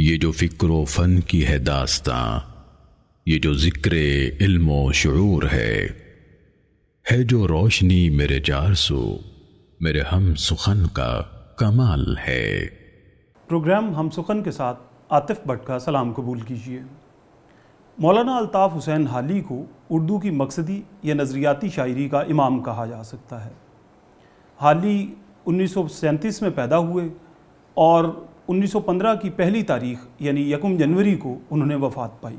ये जो फ़िक्र फ़न की है दास्ता ये जो ज़िक्र इल्मो शूर है है जो रोशनी मेरे चार सो मेरे हम सुखन का कमाल है प्रोग्राम हम सुखन के साथ आतिफ भट्ट का सलाम कबूल कीजिए मौलाना अल्ताफ़ हुसैन हाली को उर्दू की मकसदी या नज़रियाती शायरी का इमाम कहा जा सकता है हाली उन्नीस में पैदा हुए और 1915 की पहली तारीख यानी यकम जनवरी को उन्होंने वफ़ात पाई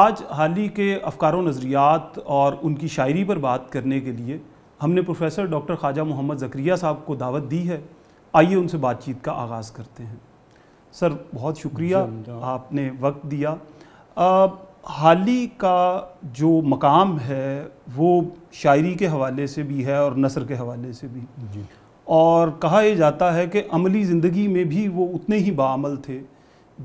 आज हाल ही के अफकार नज़रियात और उनकी शायरी पर बात करने के लिए हमने प्रोफेसर डॉक्टर ख्वाजा मोहम्मद जक्रिया साहब को दावत दी है आइए उनसे बातचीत का आगाज़ करते हैं सर बहुत शुक्रिया आपने वक्त दिया हाल ही का जो मकाम है वो शायरी के हवाले से भी है और नसर के हवाले से भी जी और कहा यह जाता है कि अमली ज़िंदगी में भी वो उतने ही बामल थे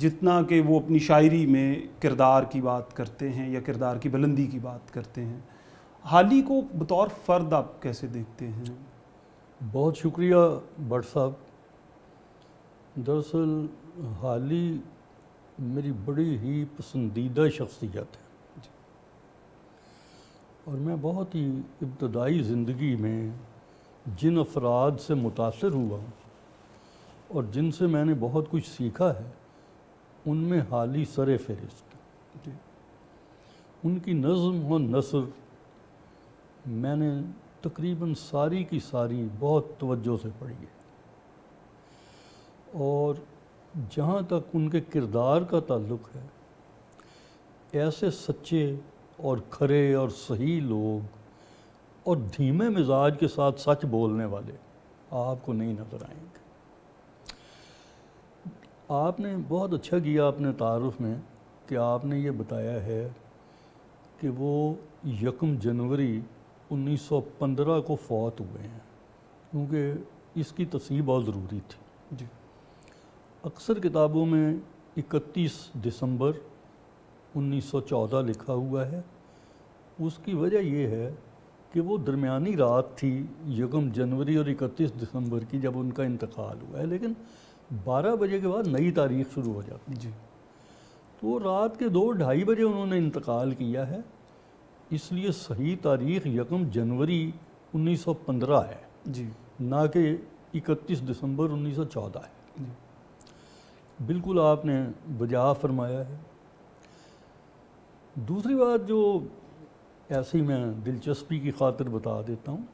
जितना कि वो अपनी शायरी में किरदार की बात करते हैं या किरदार की बुलंदी की बात करते हैं हाल ही को बतौर फ़र्द आप कैसे देखते हैं बहुत शुक्रिया भट्ट साहब दरअसल हाल ही मेरी बड़ी ही पसंदीदा शख्सियत है और मैं बहुत ही इब्तदाई ज़िंदगी में जिन अफराद से मुतासर हुआ और जिनसे मैंने बहुत कुछ सीखा है उनमें हाल ही सर फहरिस्त उनकी नज़म और नसर मैंने तकरीबन सारी की सारी बहुत तवज्जो से पढ़ी है और जहाँ तक उनके किरदार का ताल्लुक है ऐसे सच्चे और खरे और सही लोग और धीमे मिजाज के साथ सच बोलने वाले आपको नहीं नज़र आएंगे आपने बहुत अच्छा किया अपने तारफ़ में कि आपने ये बताया है कि वो यकम जनवरी 1915 को फौत हुए हैं क्योंकि इसकी तस्वीर बहुत ज़रूरी थी जी अक्सर किताबों में 31 दिसंबर 1914 लिखा हुआ है उसकी वजह यह है कि वो दरमियानी रात थी यकम जनवरी और इकतीस दिसंबर की जब उनका इंतकाल हुआ है लेकिन बारह बजे के बाद नई तारीख शुरू हो जाती जी तो रात के दो ढाई बजे उन्होंने इंतकाल किया है इसलिए सही तारीख यकम जनवरी 1915 है जी ना कि 31 दिसंबर 1914 है जी बिल्कुल आपने बजा फरमाया है दूसरी बात जो ऐसे ही मैं दिलचस्पी की खातिर बता देता हूँ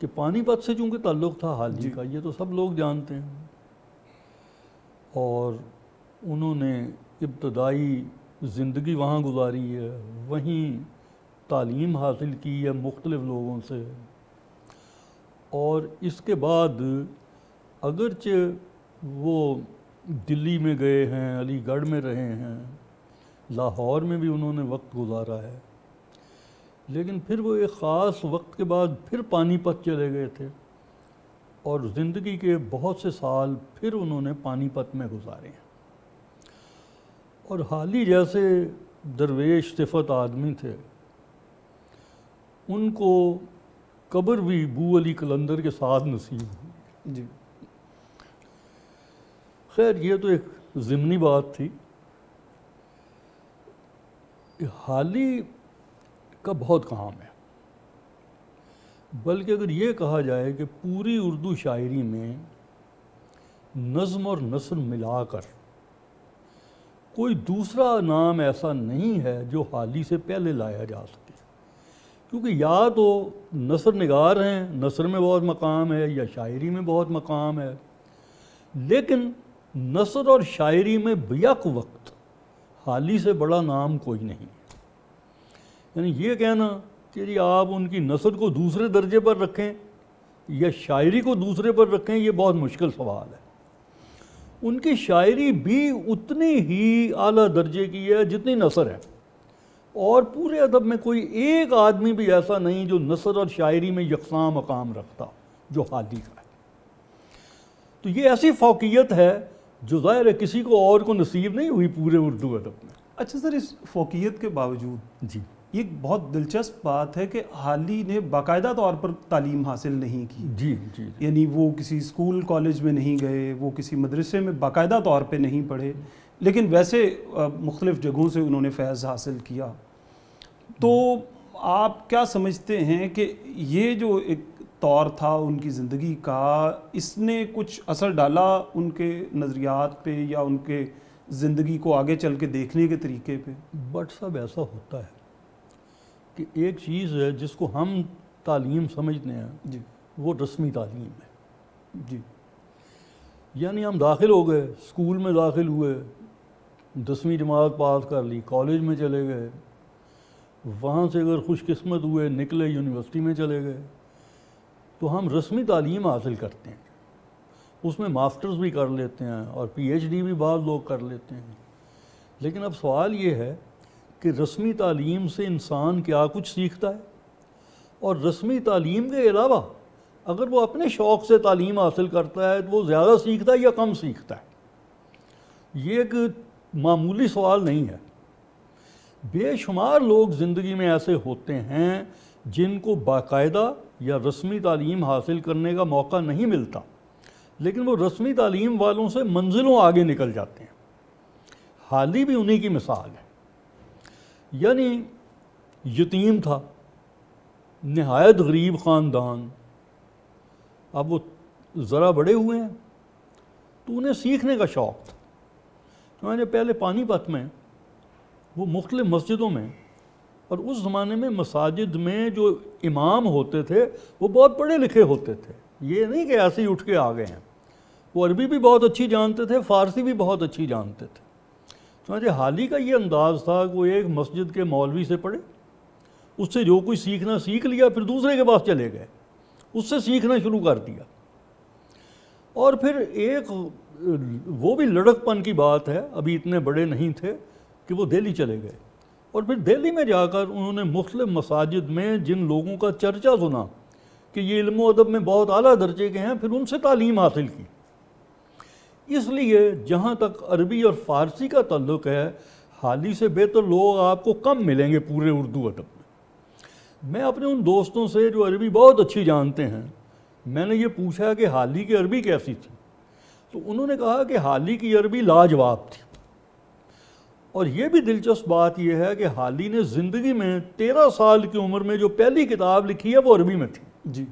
कि पानीपत से चूँकि ताल्लुक़ था हाल ही का ये तो सब लोग जानते हैं और उन्होंने इब्तदाई ज़िंदगी वहाँ गुजारी है वहीं तालीम हासिल की है मुख्तलिफ़ लोगों से और इसके बाद अगरचे वो दिल्ली में गए हैं अलीगढ़ में रहे हैं लाहौर में भी उन्होंने वक्त गुजारा है लेकिन फिर वो एक ख़ास वक्त के बाद फिर पानीपत चले गए थे और ज़िंदगी के बहुत से साल फिर उन्होंने पानीपत में गुजारे हैं और ही जैसे दरवेश सिफत आदमी थे उनको कब्र भी बू अली कलंदर के साथ नसीब हुई जी खैर ये तो एक ज़िमनी बात थी हाल ही का बहुत काम है बल्कि अगर ये कहा जाए कि पूरी उर्दू शायरी में नज़म और नसर मिलाकर कोई दूसरा नाम ऐसा नहीं है जो हाल ही से पहले लाया जा सके क्योंकि या तो नसर नगार हैं नसर में बहुत मकाम है या शायरी में बहुत मकाम है लेकिन नसर और शायरी में बेक वक्त हाल ही से बड़ा नाम कोई नहीं है यानी ये कहना कि जी आप उनकी नसर को दूसरे दर्जे पर रखें या शायरी को दूसरे पर रखें ये बहुत मुश्किल सवाल है उनकी शायरी भी उतनी ही आला दर्जे की है जितनी नसर है और पूरे अदब में कोई एक आदमी भी ऐसा नहीं जो नसर और शायरी में यकसा मकाम रखता जो हादी का है तो ये ऐसी फोकियत है जो ज़ाहिर है किसी को और को नसीब नहीं हुई पूरे उर्दू अदब में अच्छा सर इस फोकियत के बावजूद जी ये बहुत दिलचस्प बात है कि हाली ने बाकायदा तौर पर तालीम हासिल नहीं की जी जी, जी। यानी वो किसी स्कूल कॉलेज में नहीं गए वो किसी मदरसे में बाकायदा तौर पे नहीं पढ़े लेकिन वैसे मुख्तलिफ़ जगहों से उन्होंने फैज़ हासिल किया तो आप क्या समझते हैं कि ये जो एक तौर था उनकी ज़िंदगी का इसने कुछ असर डाला उनके नज़रियात पे या उनके ज़िंदगी को आगे चल के देखने के तरीके पे बट सब ऐसा होता है कि एक चीज़ है जिसको हम तालीम समझते हैं जी वो रस्मी तालीम है जी यानी हम दाखिल हो गए स्कूल में दाखिल हुए दसवीं जमात पास कर ली कॉलेज में चले गए वहाँ से अगर खुशकस्मत हुए निकले यूनिवर्सिटी में चले गए तो हम रस्मी तालीम हासिल करते हैं उसमें मास्टर्स भी कर लेते हैं और पीएचडी भी बाद लोग कर लेते हैं लेकिन अब सवाल ये है कि रस्मी तालीम से इंसान क्या कुछ सीखता है और रस्मी तालीम के अलावा अगर वो अपने शौक़ से तालीम हासिल करता है तो वो ज़्यादा सीखता है या कम सीखता है ये एक मामूली सवाल नहीं है बेशुमार लोग ज़िंदगी में ऐसे होते हैं जिनको बाकायदा या रस्मी तालीम हासिल करने का मौका नहीं मिलता लेकिन वो रस्मी तालीम वालों से मंजिलों आगे निकल जाते हैं हाल ही भी उन्हीं की मिसाल है यानी यतीम था नहायत गरीब ख़ानदान अब वो ज़रा बड़े हुए हैं तो उन्हें सीखने का शौक़ था तो मैंने पहले पानीपत में वो मुख्तल मस्जिदों में और उस ज़माने में मसाजिद में जो इमाम होते थे वो बहुत पढ़े लिखे होते थे ये नहीं कि ऐसे ही उठ के आ गए हैं वो अरबी भी बहुत अच्छी जानते थे फ़ारसी भी बहुत अच्छी जानते थे हाल ही का ये अंदाज़ था कि वो एक मस्जिद के मौलवी से पढ़े उससे जो कुछ सीखना सीख लिया फिर दूसरे के पास चले गए उससे सीखना शुरू कर दिया और फिर एक वो भी लड़कपन की बात है अभी इतने बड़े नहीं थे कि वो दिल्ली चले गए और फिर दिल्ली में जाकर उन्होंने मुस्लिम मसाजिद में जिन लोगों का चर्चा सुना कि ये इल्म अदब में बहुत अली दर्जे के हैं फिर उनसे तालीम हासिल की इसलिए जहाँ तक अरबी और फ़ारसी का तल्लुक है हाल ही से बेहतर लोग आपको कम मिलेंगे पूरे उर्दू अदब में मैं अपने उन दोस्तों से जो अरबी बहुत अच्छी जानते हैं मैंने ये पूछा कि हाल ही की अरबी कैसी थी तो उन्होंने कहा कि हाल ही की अरबी लाजवाब थी और ये भी दिलचस्प बात यह है कि हाल ही ने ज़िंदगी में तेरह साल की उम्र में जो पहली किताब लिखी है वो अरबी में थी जी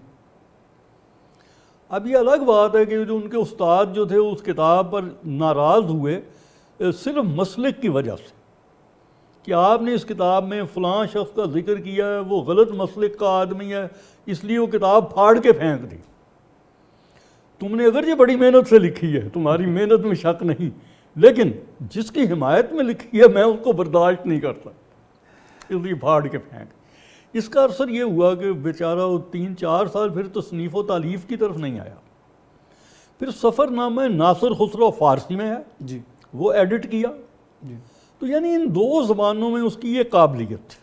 अब ये अलग बात है कि जो उनके उस्ताद जो थे उस किताब पर नाराज़ हुए सिर्फ मसलक की वजह से कि आपने इस किताब में फ़लाँ शख्स का जिक्र किया है वो गलत मसलक का आदमी है इसलिए वो किताब फाड़ के फेंक दी तुमने अगर ये बड़ी मेहनत से लिखी है तुम्हारी मेहनत में शक नहीं लेकिन जिसकी हिमायत में लिखी है मैं उसको बर्दाश्त नहीं करता इसलिए फाड़ के फेंक इसका असर ये हुआ कि बेचारा वो तीन चार साल फिर तो तालीफ़ की तरफ नहीं आया फिर सफ़रनामा नासर खसरो फ़ारसी में है जी वो एडिट किया जी तो यानी इन दो ज़बानों में उसकी ये काबिलियत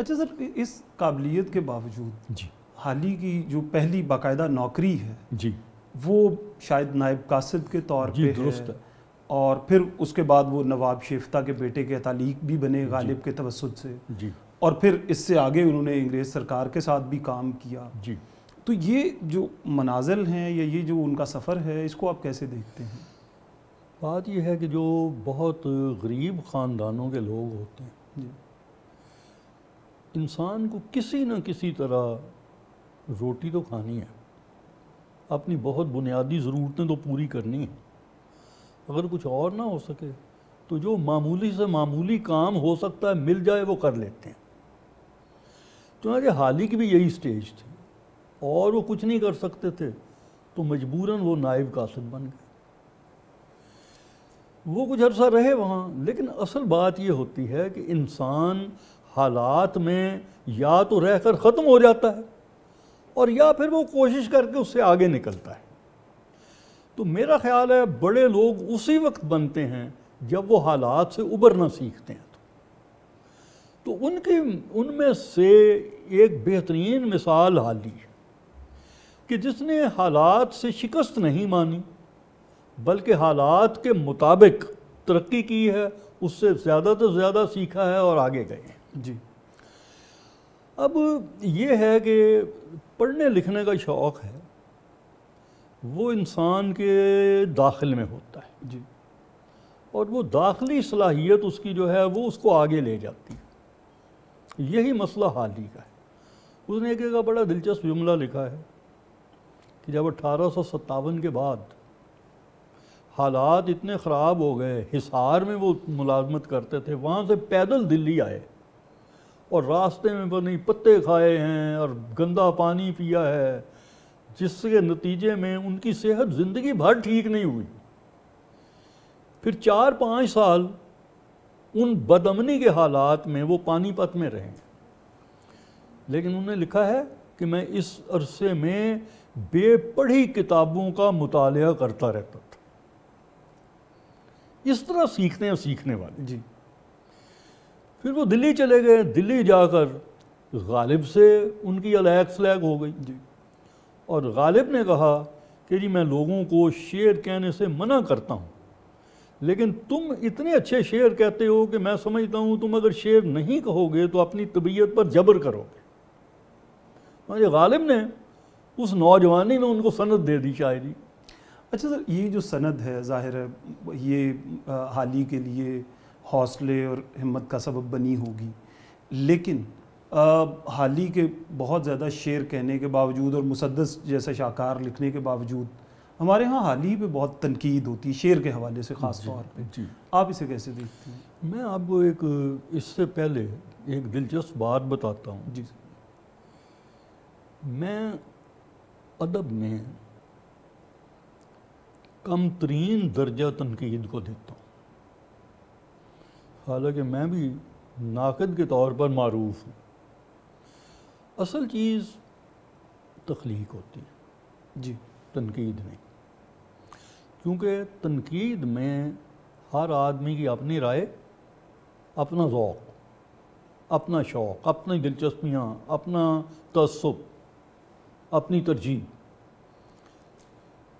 अच्छा सर इस काबिलियत के बावजूद जी हाल ही की जो पहली बाकायदा नौकरी है जी वो शायद नायब कासिद के तौर पे दुरुस्त है और फिर उसके बाद वो नवाब शेफ्ता के बेटे के तालीक भी बने गालिब के तवसुद से जी और फिर इससे आगे उन्होंने अंग्रेज़ सरकार के साथ भी काम किया जी तो ये जो मनाजिल हैं या ये जो उनका सफ़र है इसको आप कैसे देखते हैं बात यह है कि जो बहुत गरीब ख़ानदानों के लोग होते हैं इंसान को किसी न किसी तरह रोटी तो खानी है अपनी बहुत बुनियादी ज़रूरतें तो पूरी करनी है अगर कुछ और ना हो सके तो जो मामूली से मामूली काम हो सकता है मिल जाए वो कर लेते हैं तुम्हारे तो ही की भी यही स्टेज थी और वो कुछ नहीं कर सकते थे तो मजबूरन वो नायब कासिम बन गए वो कुछ अरसा रहे वहाँ लेकिन असल बात ये होती है कि इंसान हालात में या तो रह कर ख़त्म हो जाता है और या फिर वो कोशिश करके उससे आगे निकलता है तो मेरा ख्याल है बड़े लोग उसी वक्त बनते हैं जब वो हालात से उबरना सीखते हैं तो उनकी उनमें से एक बेहतरीन मिसाल हाली कि जिसने हालात से शिकस्त नहीं मानी बल्कि हालात के मुताबिक तरक्की की है उससे ज़्यादा से तो ज़्यादा सीखा है और आगे गए हैं जी अब ये है कि पढ़ने लिखने का शौक़ है वो इंसान के दाखिल में होता है जी और वो दाखिली सलाहियत उसकी जो है वो उसको आगे ले जाती है यही मसला हाल ही का है उसने एक जगह बड़ा दिलचस्प जुमला लिखा है कि जब अठारह के बाद हालात इतने ख़राब हो गए हिसार में वो मुलाजमत करते थे वहाँ से पैदल दिल्ली आए और रास्ते में पर नहीं पत्ते खाए हैं और गंदा पानी पिया है जिसके नतीजे में उनकी सेहत ज़िंदगी भर ठीक नहीं हुई फिर चार पाँच साल उन बदमनी के हालात में वो पानीपत में रहे लेकिन उन्होंने लिखा है कि मैं इस अरसे में बेपढ़ी किताबों का मुताल करता रहता था इस तरह सीखने और सीखने वाले जी फिर वो दिल्ली चले गए दिल्ली जाकर गालिब से उनकी अलैग स्लैग हो गई जी और गालिब ने कहा कि जी मैं लोगों को शेर कहने से मना करता हूँ लेकिन तुम इतने अच्छे शेर कहते हो कि मैं समझता हूँ तुम अगर शेर नहीं कहोगे तो अपनी तबीयत पर जबर करोगे हमारे गालिब ने उस नौजवानी ने उनको सनत दे दी शायरी अच्छा सर ये जो सनद है ज़ाहिर है ये हाल ही के लिए हौसले और हिम्मत का सबब बनी होगी लेकिन हाल ही के बहुत ज़्यादा शेर कहने के बावजूद और मुसदस जैसे शाकार लिखने के बावजूद हमारे यहाँ हाल ही पर बहुत तनकीद होती है शेर के हवाले से ख़ास तौर पर आप इसे कैसे देखते हैं मैं आपको एक इससे पहले एक दिलचस्प बात बताता हूँ जी मैं अदब में कम तरीन दर्जा तनकीद को देता हूँ हालांकि मैं भी नाकद के तौर पर मरूफ हूँ असल चीज़ तख्लीक होती है जी तनकीद नहीं क्योंकि तनकीद में हर आदमी की अपनी राय अपना ओक अपना शौक़ अपनी दिलचस्पियाँ अपना तसब अपनी तरजीह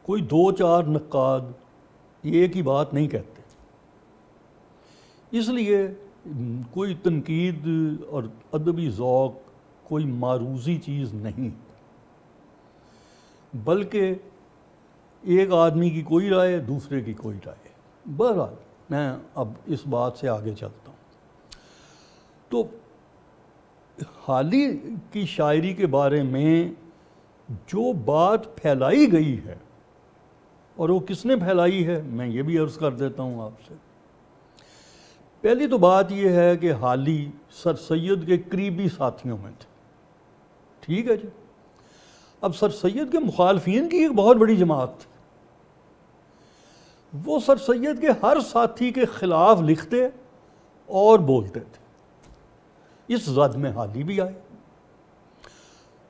कोई दो चार नक्द एक ही बात नहीं कहते इसलिए कोई तनकीद और अदबी ओक कोई मारूजी चीज़ नहीं बल्कि एक आदमी की कोई राय है दूसरे की कोई राय है बहरहाल मैं अब इस बात से आगे चलता हूँ तो हाल ही की शायरी के बारे में जो बात फैलाई गई है और वो किसने फैलाई है मैं ये भी अर्ज़ कर देता हूँ आपसे पहली तो बात यह है कि हाल ही सर सैद के करीबी साथियों में थे ठीक है जी अब सर सैद के मुखालफन की एक बहुत बड़ी जमात थी वो सर सैद के हर साथी के ख़िलाफ़ लिखते और बोलते थे इस जद में हाली भी आए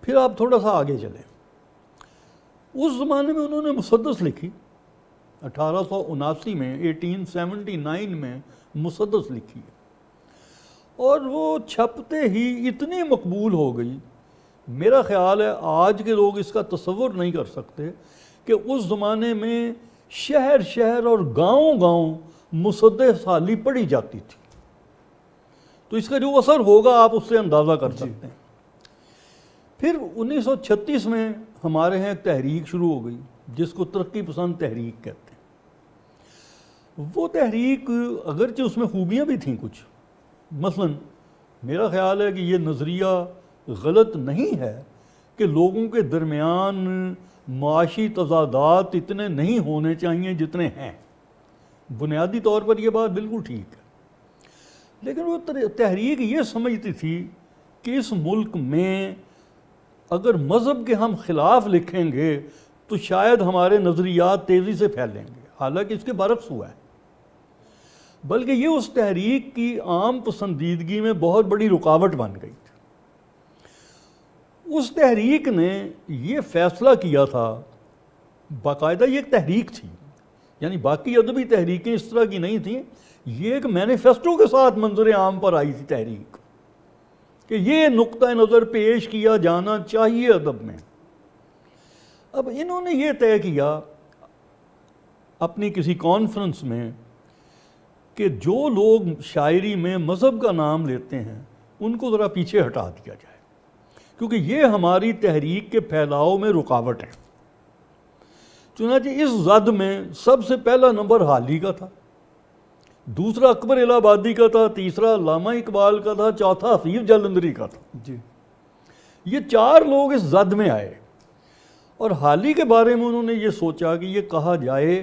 फिर आप थोड़ा सा आगे चले उस ज़माने में उन्होंने मुसदस लिखी अठारह में 1879 में मुसदस लिखी और वो छपते ही इतनी मकबूल हो गई मेरा ख्याल है आज के लोग इसका तस्वुर नहीं कर सकते कि उस ज़माने में शहर शहर और गांव गांव मुसद साली पढ़ी जाती थी तो इसका जो असर होगा आप उससे अंदाज़ा कर सकते हैं फिर 1936 में हमारे यहाँ तहरीक शुरू हो गई जिसको तरक्की पसंद तहरीक कहते हैं वो तहरीक अगरचे उसमें खूबियाँ भी थीं कुछ मसलन मेरा ख्याल है कि ये नज़रिया गलत नहीं है कि लोगों के दरमियान माशी तजादात इतने नहीं होने चाहिए जितने हैं बुनियादी तौर पर यह बात बिल्कुल ठीक है लेकिन वो तहरीक ये समझती थी कि इस मुल्क में अगर मज़हब के हम ख़िलाफ़ लिखेंगे तो शायद हमारे नज़रियात तेज़ी से फैलेंगे हालांकि इसके बरक्स हुआ है बल्कि ये उस तहरीक की आम पसंदीदगी में बहुत बड़ी रुकावट बन गई उस तहरीक ने ये फैसला किया था बाकायदा ये एक तहरीक थी यानी बाकी अदबी तहरीकें इस तरह की नहीं थी ये एक मैनिफेस्टो के साथ मंजर आम पर आई थी तहरीक कि ये नुक़ नज़र पेश किया जाना चाहिए अदब में अब इन्होंने ये तय किया अपनी किसी कॉन्फ्रेंस में कि जो लोग शायरी में मज़हब का नाम लेते हैं उनको ज़रा पीछे हटा दिया जाए क्योंकि ये हमारी तहरीक के फैलाव में रुकावट है चुनाचे इस जद में सबसे पहला नंबर हाल ही का था दूसरा अकबर इलाहाबादी का था तीसरा लामा इकबाल का था चौथा हफीफ जलंदरी का था जी ये चार लोग इस जद में आए और हाल ही के बारे में उन्होंने ये सोचा कि ये कहा जाए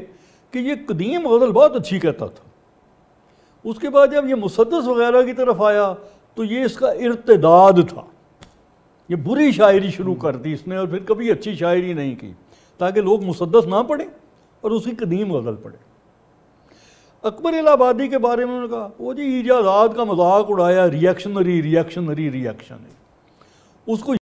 कि ये कदीम गज़ल बहुत अच्छी कहता था उसके बाद जब ये मुसदस वगैरह की तरफ आया तो ये इसका इरतदाद था ये बुरी शायरी शुरू कर दी इसने और फिर कभी अच्छी शायरी नहीं की ताकि लोग मुसदस ना पढ़ें और उसकी कदीम गज़ल पढ़ें अकबर इलाहाबादी के बारे में उन्होंने कहा वो जी ईजाजाद का मजाक उड़ाया रिएक्शनरी रिएक्शनरी रिएक्शनरी उसको